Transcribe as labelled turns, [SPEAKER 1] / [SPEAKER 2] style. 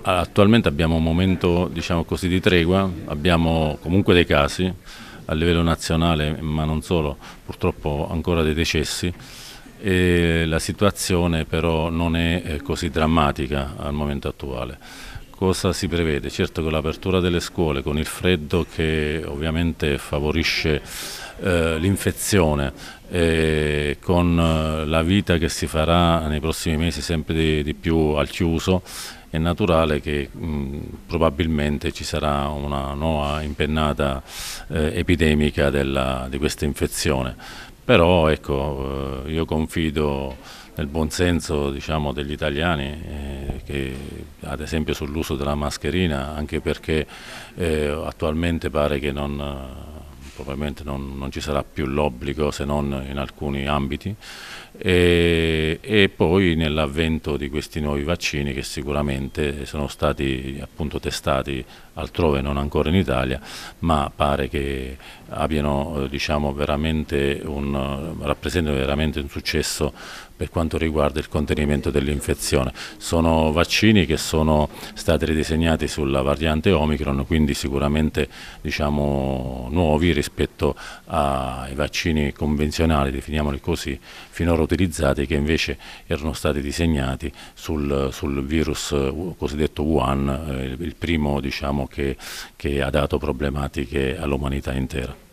[SPEAKER 1] Attualmente abbiamo un momento diciamo così, di tregua, abbiamo comunque dei casi a livello nazionale, ma non solo, purtroppo ancora dei decessi. E la situazione però non è eh, così drammatica al momento attuale. Cosa si prevede? Certo con l'apertura delle scuole, con il freddo che ovviamente favorisce eh, l'infezione, eh, con la vita che si farà nei prossimi mesi sempre di, di più al chiuso, è naturale che mh, probabilmente ci sarà una nuova impennata eh, epidemica della, di questa infezione. Però ecco, eh, io confido nel buon senso diciamo, degli italiani eh, che ad esempio sull'uso della mascherina, anche perché eh, attualmente pare che non probabilmente non, non ci sarà più l'obbligo se non in alcuni ambiti e, e poi nell'avvento di questi nuovi vaccini che sicuramente sono stati appunto testati altrove non ancora in Italia ma pare che abbiano diciamo veramente un, rappresentano veramente un successo per quanto riguarda il contenimento dell'infezione. Sono vaccini che sono stati ridisegnati sulla variante Omicron, quindi sicuramente diciamo, nuovi rispetto rispetto ai vaccini convenzionali, definiamoli così, finora utilizzati che invece erano stati disegnati sul, sul virus eh, cosiddetto Wuhan, eh, il primo diciamo, che, che ha dato problematiche all'umanità intera.